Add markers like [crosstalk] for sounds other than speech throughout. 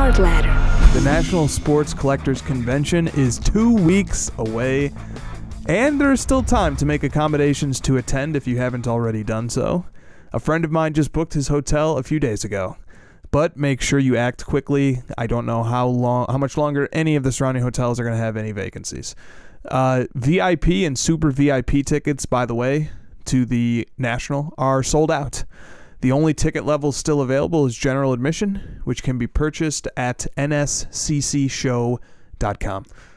card ladder. The National Sports Collectors Convention is two weeks away, and there is still time to make accommodations to attend if you haven't already done so. A friend of mine just booked his hotel a few days ago. But make sure you act quickly. I don't know how long, how much longer any of the surrounding hotels are going to have any vacancies. Uh, VIP and super VIP tickets, by the way, to the National are sold out. The only ticket level still available is general admission, which can be purchased at nsccshow.com.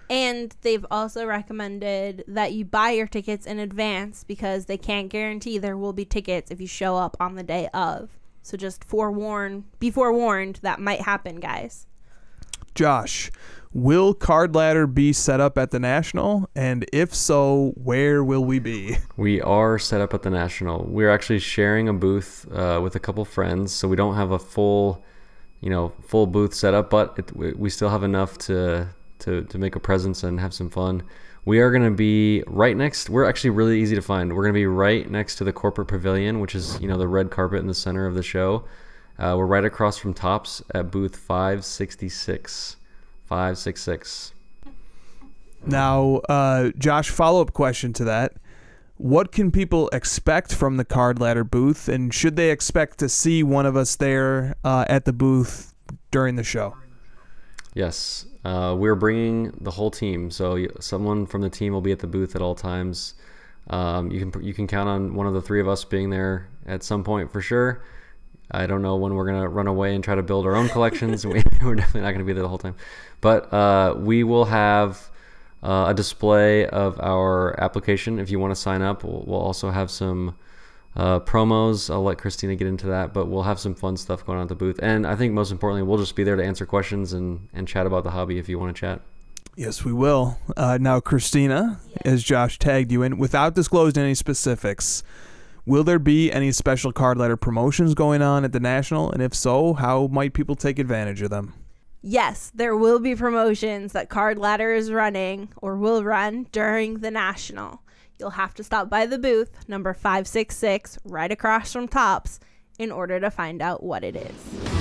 And they've also recommended that you buy your tickets in advance because they can't guarantee there will be tickets if you show up on the day of. So just forewarn, be forewarned that might happen, guys. Josh, will Card Ladder be set up at the National? And if so, where will we be? We are set up at the National. We're actually sharing a booth uh, with a couple friends, so we don't have a full, you know, full booth setup, but it, we still have enough to, to to make a presence and have some fun. We are going to be right next. We're actually really easy to find. We're going to be right next to the corporate pavilion, which is you know the red carpet in the center of the show. Uh, we're right across from Tops at booth 566. 566. Now, uh, Josh, follow up question to that. What can people expect from the card ladder booth, and should they expect to see one of us there uh, at the booth during the show? Yes, uh, we're bringing the whole team. So someone from the team will be at the booth at all times. Um, you can you can count on one of the three of us being there at some point for sure. I don't know when we're gonna run away and try to build our own collections. [laughs] we, are definitely not gonna be there the whole time, but uh, we will have uh, a display of our application. If you want to sign up, we'll, we'll, also have some uh, promos. I'll let Christina get into that, but we'll have some fun stuff going on at the booth. And I think most importantly, we'll just be there to answer questions and and chat about the hobby if you want to chat. Yes, we will. Uh, now, Christina, yes. as Josh tagged you in, without disclosing any specifics. Will there be any special card letter promotions going on at the National? And if so, how might people take advantage of them? Yes, there will be promotions that Card Ladder is running or will run during the National. You'll have to stop by the booth, number 566, right across from Tops, in order to find out what it is.